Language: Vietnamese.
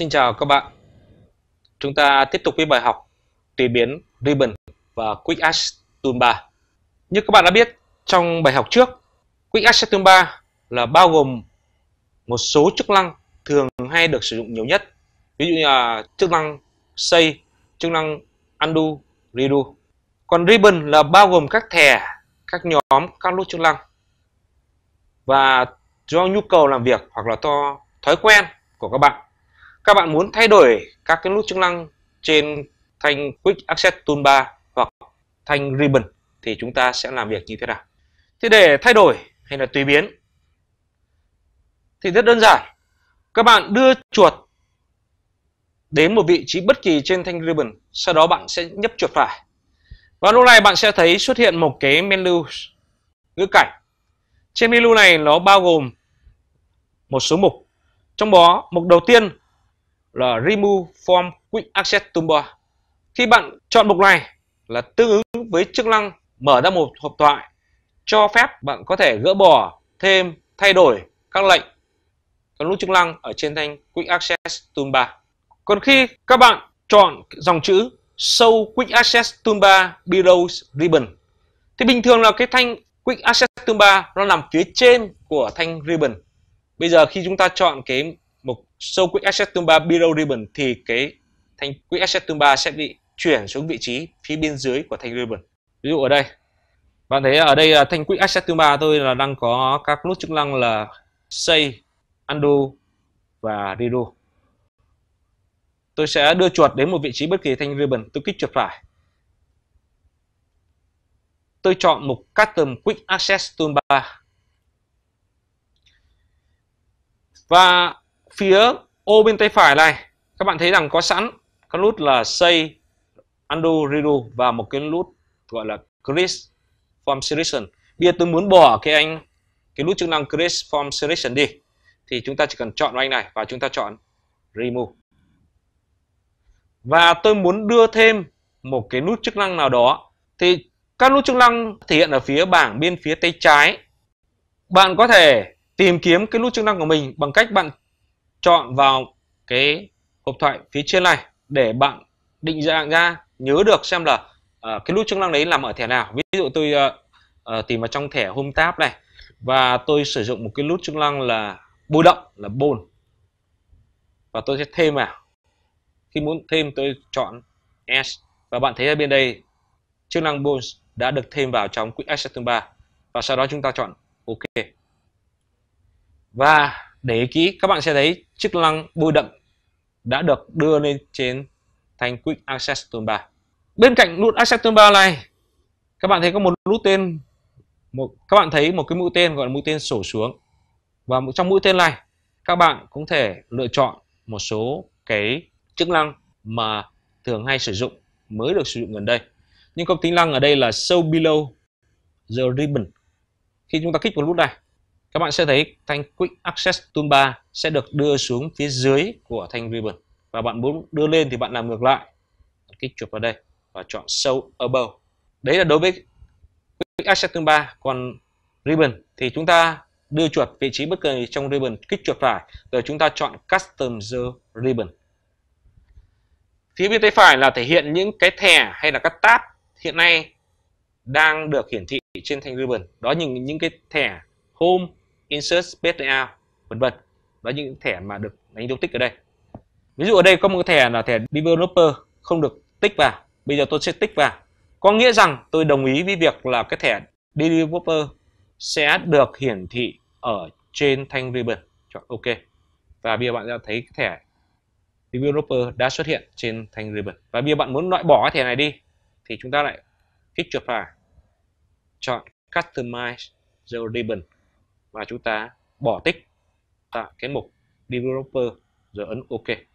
Xin chào các bạn. Chúng ta tiếp tục với bài học tùy biến ribbon và Quick Access Toolbar. Như các bạn đã biết, trong bài học trước, Quick Access Toolbar là bao gồm một số chức năng thường hay được sử dụng nhiều nhất. Ví dụ như là chức năng Save, chức năng Undo, Redo. Còn ribbon là bao gồm các thẻ, các nhóm, các nút chức năng. Và do nhu cầu làm việc hoặc là do thói quen của các bạn các bạn muốn thay đổi các cái nút chức năng trên thanh Quick Access Toolbar hoặc thanh Ribbon thì chúng ta sẽ làm việc như thế nào? Thế để thay đổi hay là tùy biến thì rất đơn giản. Các bạn đưa chuột đến một vị trí bất kỳ trên thanh ribbon, sau đó bạn sẽ nhấp chuột phải. Và lúc này bạn sẽ thấy xuất hiện một cái menu ngữ cảnh. Trên menu này nó bao gồm một số mục. Trong đó, mục đầu tiên là Remove from Quick Access Toolbar. Khi bạn chọn mục này là tương ứng với chức năng mở ra một hộp thoại cho phép bạn có thể gỡ bỏ, thêm, thay đổi các lệnh các nút chức năng ở trên thanh Quick Access Toolbar. Còn khi các bạn chọn dòng chữ Show Quick Access Toolbar Below Ribbon thì bình thường là cái thanh Quick Access Toolbar nó nằm phía trên của thanh Ribbon. Bây giờ khi chúng ta chọn cái mục Show Quick Access Toolbar Below Ribbon thì cái thanh Quick Access Toolbar sẽ bị chuyển xuống vị trí phía bên dưới của thanh ribbon. Ví dụ ở đây, bạn thấy ở đây là thanh Quick Access Toolbar tôi là đang có các nút chức năng là Save, Undo và Redo. Tôi sẽ đưa chuột đến một vị trí bất kỳ thanh ribbon, tôi kích chuột phải. Tôi chọn mục Custom Quick Access Toolbar. Và phía ô bên tay phải này các bạn thấy rằng có sẵn các nút là say undo redo và một cái nút gọi là create form selection bây giờ tôi muốn bỏ cái anh cái nút chức năng create form selection đi thì chúng ta chỉ cần chọn anh này và chúng ta chọn remove và tôi muốn đưa thêm một cái nút chức năng nào đó thì các nút chức năng thể hiện ở phía bảng bên phía tay trái bạn có thể tìm kiếm cái nút chức năng của mình bằng cách bạn chọn vào cái hộp thoại phía trên này để bạn định dạng ra nhớ được xem là uh, cái nút chức năng đấy làm ở thẻ nào ví dụ tôi uh, uh, tìm vào trong thẻ home tab này và tôi sử dụng một cái nút chức năng là bôi động là bồn và tôi sẽ thêm vào khi muốn thêm tôi chọn S và bạn thấy ở bên đây chức năng Bones đã được thêm vào trong Quick Access Toolbar và sau đó chúng ta chọn OK và để ý kỹ các bạn sẽ thấy chức năng bôi đậm đã được đưa lên trên thanh Quick Access Toolbar. Bên cạnh nút Access Toolbar này, các bạn thấy có một nút tên một các bạn thấy một cái mũi tên gọi là mũi tên sổ xuống. Và trong mũi tên này, các bạn cũng thể lựa chọn một số cái chức năng mà thường hay sử dụng mới được sử dụng gần đây. Nhưng có tính năng ở đây là show below the ribbon. Khi chúng ta kích vào nút này các bạn sẽ thấy thanh Quick Access Toolbar sẽ được đưa xuống phía dưới của thanh Ribbon và bạn muốn đưa lên thì bạn làm ngược lại kích chuột vào đây và chọn Show Above đấy là đối với Quick Access Toolbar còn Ribbon thì chúng ta đưa chuột vị trí bất kỳ trong Ribbon kích chuột phải rồi chúng ta chọn Custom the Ribbon phía bên tay phải là thể hiện những cái thẻ hay là các tab hiện nay đang được hiển thị trên thanh ribbon đó những những cái thẻ home insert space layout vân vân đó những thẻ mà được đánh dấu tích ở đây ví dụ ở đây có một thẻ là thẻ developer không được tích vào bây giờ tôi sẽ tích vào có nghĩa rằng tôi đồng ý với việc là cái thẻ developer sẽ được hiển thị ở trên thanh ribbon chọn ok và bây giờ bạn đã thấy cái thẻ developer đã xuất hiện trên thanh ribbon và bây giờ bạn muốn loại bỏ cái thẻ này đi thì chúng ta lại kích chuột phải chọn customize the ribbon và chúng ta bỏ tích tại cái mục developer rồi ấn ok